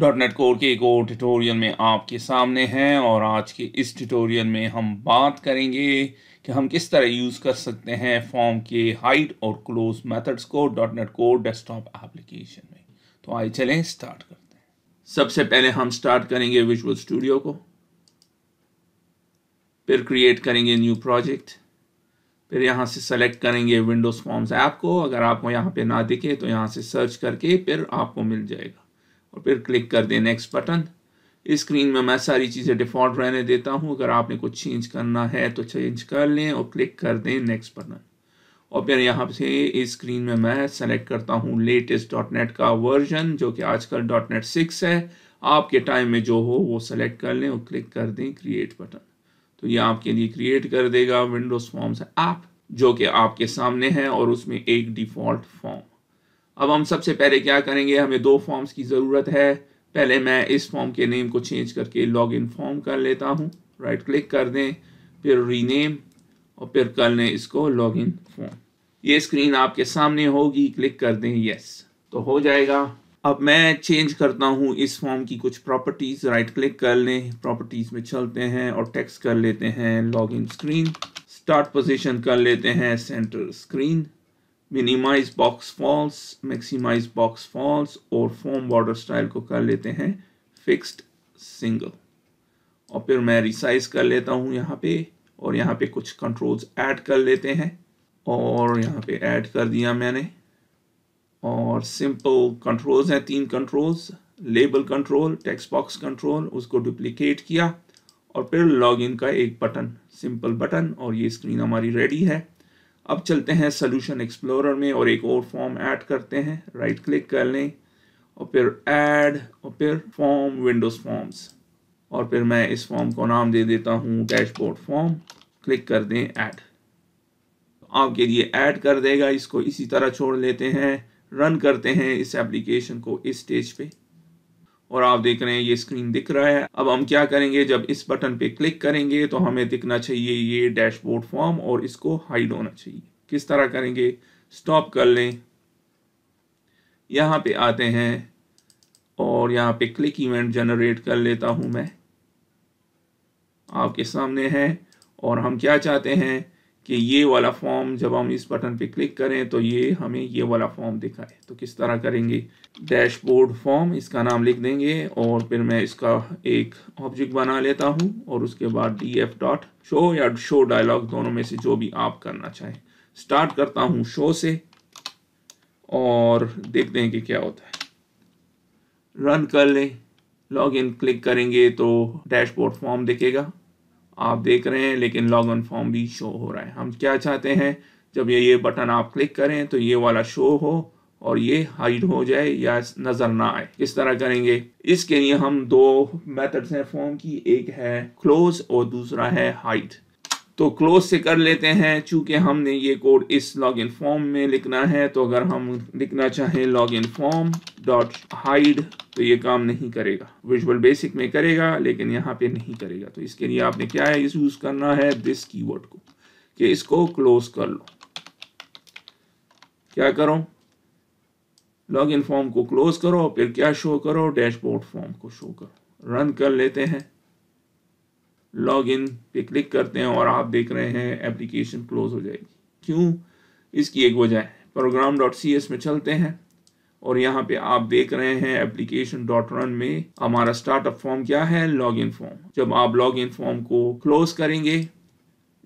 dot net core के एक और ट्यूटोरियल में आपके सामने हैं और आज के इस ट्यूटोरियल में हम बात करेंगे कि हम किस तरह यूज़ कर सकते हैं फॉर्म के हाइट और क्लोज मेथड्स को dot net core desktop application में तो आइए चलें स्टार्ट करते हैं सबसे पहले हम स्टार्ट करेंगे विजुअल स्टूडियो को फिर क्रिएट करेंगे न्यू प्रोजेक्ट फिर यहाँ से सेलेक्ट करेंगे विंडोज़ फॉर्म्स ऐप को अगर आपको यहाँ पे ना दिखे तो यहाँ से सर्च करके फिर आपको मिल जाएगा और फिर क्लिक कर दें नेक्स्ट बटन इस स्क्रीन में मैं सारी चीज़ें डिफ़ॉल्ट रहने देता हूँ अगर आपने कुछ चेंज करना है तो चेंज कर लें और क्लिक कर दें नेक्स्ट बटन और फिर यहाँ से इस स्क्रीन में मैं सेलेक्ट करता हूँ लेटेस्ट डॉट नेट का वर्जन जो कि आजकल डॉट नेट सिक्स है आपके टाइम में जो हो वो सेलेक्ट कर लें और क्लिक कर दें क्रिएट बटन तो ये आपके लिए क्रिएट कर देगा विंडोज़ फॉर्म्स ऐप जो कि आपके सामने है और उसमें एक डिफ़ॉल्ट फॉर्म अब हम सबसे पहले क्या करेंगे हमें दो फॉर्म्स की ज़रूरत है पहले मैं इस फॉर्म के नेम को चेंज करके लॉग इन फॉर्म कर लेता हूँ राइट क्लिक कर दें फिर रीनेम और फिर कर लें इसको लॉग इन फॉर्म ये स्क्रीन आपके सामने होगी क्लिक कर दें यस तो हो जाएगा अब मैं चेंज करता हूँ इस फॉर्म की कुछ प्रॉपर्टीज़ राइट क्लिक कर लें प्रॉपर्टीज़ में चलते हैं और टेक्स्ट कर लेते हैं log in screen start position कर लेते हैं centre screen minimise box false maximise box false और फॉर्म बॉर्डर स्टाइल को कर लेते हैं फिक्स्ड सिंगल और फिर मैं रिसाइज कर लेता हूँ यहाँ पे और यहाँ पे कुछ कंट्रोल्स ऐड कर लेते हैं और यहाँ पे ऐड कर दिया मैंने और सिंपल कंट्रोल्स हैं तीन controls label control text box control उसको डुप्लीकेट किया और फिर लॉगिन का एक बटन सिंपल बटन और ये स्क्रीन हमारी रेडी है अब चलते हैं सोल्यूशन एक्सप्लोरर में और एक और फॉर्म ऐड करते हैं राइट क्लिक कर लें और फिर ऐड और फिर फॉर्म विंडोज़ फॉर्म्स और फिर मैं इस फॉर्म को नाम दे देता हूँ डैशबोर्ड फॉर्म क्लिक कर दें ऐड तो आपके लिए ऐड कर देगा इसको इसी तरह छोड़ लेते हैं रन करते हैं इस एप्लीकेशन को इस स्टेज पे और आप देख रहे हैं ये स्क्रीन दिख रहा है अब हम क्या करेंगे जब इस बटन पे क्लिक करेंगे तो हमें दिखना चाहिए ये डैशबोर्ड फॉर्म और इसको हाइड होना चाहिए किस तरह करेंगे स्टॉप कर लें यहाँ पे आते हैं और यहाँ पे क्लिक इवेंट जनरेट कर लेता हूँ मैं आपके सामने है और हम क्या चाहते हैं कि ये वाला फॉर्म जब हम इस बटन पे क्लिक करें तो ये हमें ये वाला फॉर्म दिखाए तो किस तरह करेंगे डैशबोर्ड फॉर्म इसका नाम लिख देंगे और फिर मैं इसका एक ऑब्जेक्ट बना लेता हूँ और उसके बाद डी एफ डॉट शो या शो डायलॉग दोनों में से जो भी आप करना चाहें स्टार्ट करता हूँ शो से और देखते हैं कि क्या होता है रन कर लें लॉग इन क्लिक करेंगे तो डैशबोर्ड फॉर्म दिखेगा आप देख रहे हैं लेकिन लॉग ऑन फॉर्म भी शो हो रहा है हम क्या चाहते हैं जब ये ये बटन आप क्लिक करें तो ये वाला शो हो और ये हाइड हो जाए या नज़र ना आए किस तरह करेंगे इसके लिए हम दो मेथड्स हैं फॉर्म की एक है क्लोज और दूसरा है हाइड तो क्लोज से कर लेते हैं चूंकि हमने ये कोड इस लॉगिन फॉर्म में लिखना है तो अगर हम लिखना चाहें लॉगिन फॉर्म डॉट हाइड तो ये काम नहीं करेगा विजुअल बेसिक में करेगा लेकिन यहाँ पे नहीं करेगा तो इसके लिए आपने क्या है यूज़ करना है दिस कीवर्ड को कि इसको क्लोज कर लो क्या करो लॉगिन फॉर्म को क्लोज करो फिर क्या शो करो डैशबोर्ड फॉर्म को शो करो रन कर लेते हैं लॉग इन पे क्लिक करते हैं और आप देख रहे हैं एप्लीकेशन क्लोज हो जाएगी क्यों इसकी एक वजह है प्रोग्राम डॉट सी एस में चलते हैं और यहाँ पे आप देख रहे हैं एप्लीकेशन डॉट रन में हमारा स्टार्टअप फॉर्म क्या है लॉग इन फॉर्म जब आप लॉग इन फॉर्म को क्लोज करेंगे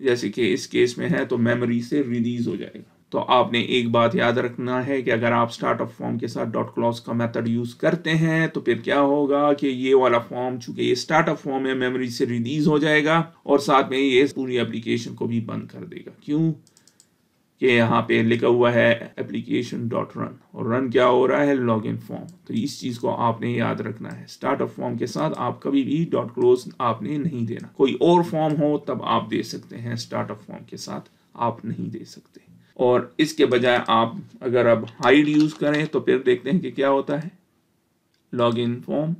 जैसे कि इस केस में है तो मेमोरी से रिलीज हो जाएगा तो आपने एक बात याद रखना है कि अगर आप स्टार्ट ऑफ फॉर्म के साथ डॉट क्लॉज का मेथड यूज़ करते हैं तो फिर क्या होगा कि ये वाला फॉर्म चूंकि ये स्टार्ट ऑफ फॉर्म है मेमोरी से रिलीज हो जाएगा और साथ में ये पूरी एप्लीकेशन को भी बंद कर देगा क्यों कि यहाँ पे लिखा हुआ है एप्लीकेशन डॉट रन और रन क्या हो रहा है लॉग इन फॉर्म तो इस चीज़ को आपने याद रखना है स्टार्ट ऑफ फॉर्म के साथ आप कभी भी डॉट क्लोज आपने नहीं देना कोई और फॉर्म हो तब आप दे सकते हैं स्टार्ट ऑफ फॉर्म के साथ आप नहीं दे सकते और इसके बजाय आप अगर अब हाइड यूज़ करें तो फिर देखते हैं कि क्या होता है लॉग इन फॉर्म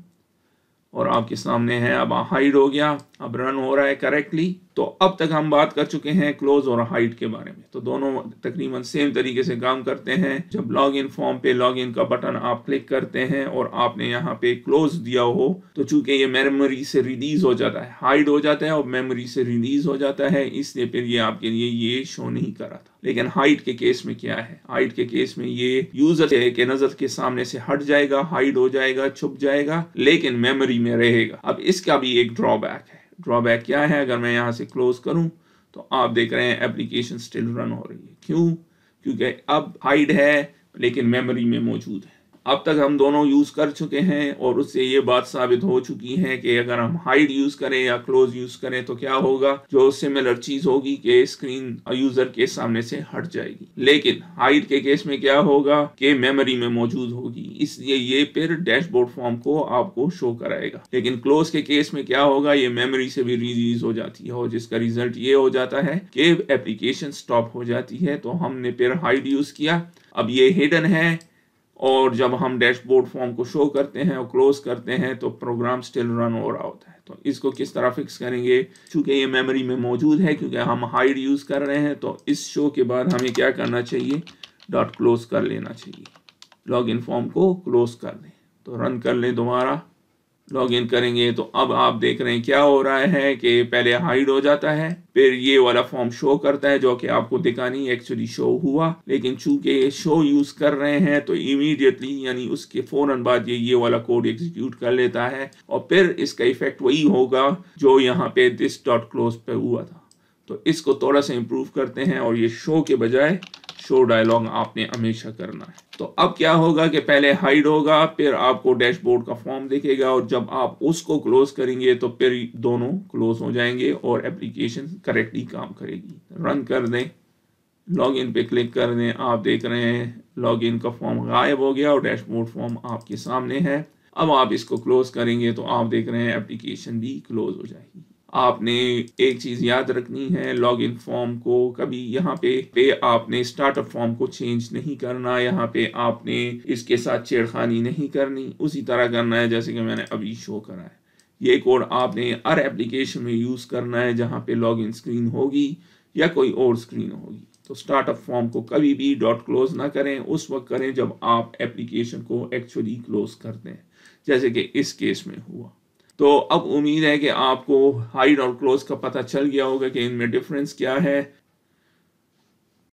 और आपके सामने है अब हाइड हो गया अब रन हो रहा है करेक्टली तो अब तक हम बात कर चुके हैं क्लोज और हाइट के बारे में तो दोनों तकरीबन सेम तरीके से काम करते हैं जब लॉग इन फॉर्म पे लॉग इन का बटन आप क्लिक करते हैं और आपने यहाँ पे क्लोज दिया हो तो चूंकि ये मेमोरी से रिलीज हो जाता है हाइड हो जाता है और मेमोरी से रिलीज हो जाता है इसलिए फिर ये आपके लिए ये शो नहीं कर रहा था लेकिन हाइट के केस में क्या है हाइट के केस में ये यूजर के नजर के सामने से हट जाएगा हाइड हो जाएगा छुप जाएगा लेकिन मेमोरी में रहेगा अब इसका भी एक ड्रॉबैक है ड्रॉबैक क्या है अगर मैं यहाँ से क्लोज करूँ तो आप देख रहे हैं एप्लीकेशन स्टिल रन हो रही है क्यों क्योंकि अब हाइड है लेकिन मेमोरी में मौजूद है अब तक हम दोनों यूज़ कर चुके हैं और उससे ये बात साबित हो चुकी है कि अगर हम हाइड यूज़ करें या क्लोज यूज़ करें तो क्या होगा जो सिमिलर चीज़ होगी कि स्क्रीन यूज़र के सामने से हट जाएगी लेकिन हाइड के केस में क्या होगा कि मेमोरी में मौजूद होगी इसलिए ये फिर डैशबोर्ड फॉर्म को आपको शो कराएगा लेकिन क्लोज के केस में क्या होगा ये मेमोरी से भी रिलीज हो जाती है और जिसका रिजल्ट ये हो जाता है कि एप्लीकेशन स्टॉप हो जाती है तो हमने फिर हाइड यूज़ किया अब ये हिडन है और जब हम डैशबोर्ड फॉर्म को शो करते हैं और क्लोज करते हैं तो प्रोग्राम स्टिल रन हो रहा होता है तो इसको किस तरह फिक्स करेंगे चूंकि ये मेमोरी में मौजूद है क्योंकि हम हाइड यूज़ कर रहे हैं तो इस शो के बाद हमें क्या करना चाहिए डॉट क्लोज कर लेना चाहिए लॉग इन फॉर्म को क्लोज कर दें तो रन कर लें दोबारा लॉग इन करेंगे तो अब आप देख रहे हैं क्या हो रहा है कि पहले हाइड हो जाता है फिर ये वाला फॉर्म शो करता है जो कि आपको दिखा नहीं एक्चुअली शो हुआ लेकिन चूंकि ये शो यूज कर रहे हैं तो इमीडिएटली यानी उसके फौरन बाद ये ये वाला कोड एग्जीक्यूट कर लेता है और फिर इसका इफेक्ट वही होगा जो यहाँ पे दिस डॉट क्लोज पे हुआ था तो इसको थोड़ा सा इम्प्रूव करते हैं और ये शो के बजाय शो डायलॉग आपने हमेशा करना है तो अब क्या होगा कि पहले हाइड होगा फिर आपको डैशबोर्ड का फॉर्म दिखेगा और जब आप उसको क्लोज करेंगे तो फिर दोनों क्लोज हो जाएंगे और एप्लीकेशन करेक्टली काम करेगी रन कर दें लॉग इन पे क्लिक कर दें आप देख रहे हैं लॉग इन का फॉर्म गायब हो गया और डैशबोर्ड फॉर्म आपके सामने है अब आप इसको क्लोज करेंगे तो आप देख रहे हैं एप्लीकेशन भी क्लोज हो जाएगी आपने एक चीज़ याद रखनी है लॉग इन फॉर्म को कभी यहाँ पे पे आपने स्टार्टअप फॉर्म को चेंज नहीं करना यहाँ पे आपने इसके साथ छेड़खानी नहीं करनी उसी तरह करना है जैसे कि मैंने अभी शो करा है ये कोड आपने हर एप्लीकेशन में यूज़ करना है जहाँ पे लॉग इन स्क्रीन होगी या कोई और स्क्रीन होगी तो स्टार्टअप फॉर्म को कभी भी डॉट क्लोज ना करें उस वक्त करें जब आप एप्लीकेशन को एक्चुअली क्लोज कर दें जैसे कि इस केस में हुआ तो अब उम्मीद है कि आपको हाइड और क्लोज का पता चल गया होगा कि इनमें डिफरेंस क्या है